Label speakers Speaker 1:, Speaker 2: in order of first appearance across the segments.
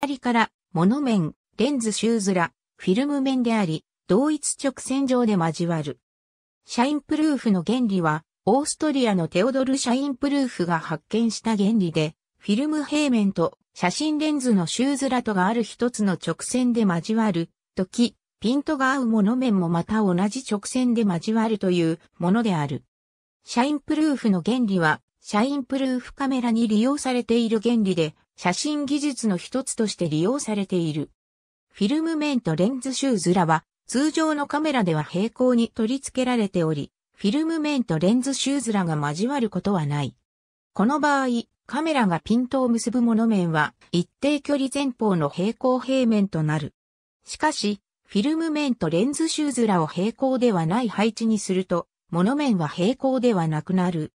Speaker 1: ありから、モノ面、レンズシューズラ、フィルム面であり、同一直線上で交わる。シャインプルーフの原理は、オーストリアのテオドル・シャインプルーフが発見した原理で、フィルム平面と写真レンズのシューズラとがある一つの直線で交わる時、ピントが合うモノ面もまた同じ直線で交わるというものである。シャインプルーフの原理は、シャインプルーフカメラに利用されている原理で、写真技術の一つとして利用されている。フィルム面とレンズシューズらは、通常のカメラでは平行に取り付けられており、フィルム面とレンズシューズらが交わることはない。この場合、カメラがピントを結ぶもの面は一定距離前方の平行平面となる。しかし、フィルム面とレンズシューズらを平行ではない配置にすると、もの面は平行ではなくなる。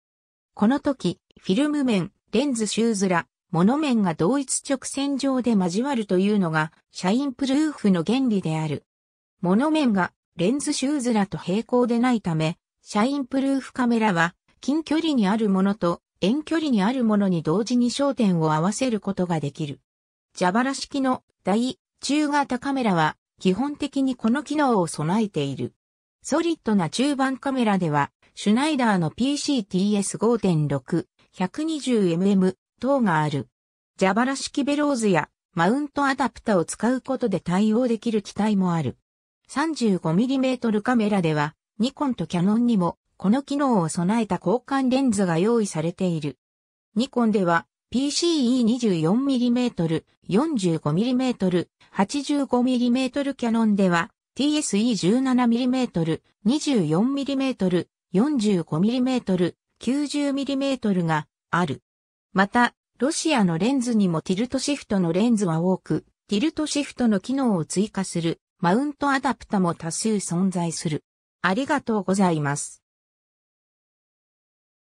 Speaker 1: この時、フィルム面、レンズシューズら、物面が同一直線上で交わるというのが、シャインプルーフの原理である。物面がレンズシューズらと平行でないため、シャインプルーフカメラは、近距離にあるものと遠距離にあるものに同時に焦点を合わせることができる。蛇腹式の大、中型カメラは、基本的にこの機能を備えている。ソリッドな中盤カメラでは、シュナイダーの PCTS5.6、120mm 等がある。蛇腹式ベローズやマウントアダプタを使うことで対応できる機体もある。35mm カメラでは、ニコンとキャノンにも、この機能を備えた交換レンズが用意されている。ニコンでは、PCE24mm、45mm、85mm キャノンでは、TSE17mm、24mm、45mm、90mm がある。また、ロシアのレンズにもティルトシフトのレンズは多く、ティルトシフトの機能を追加するマウントアダプタも多数存在する。ありがとうございます。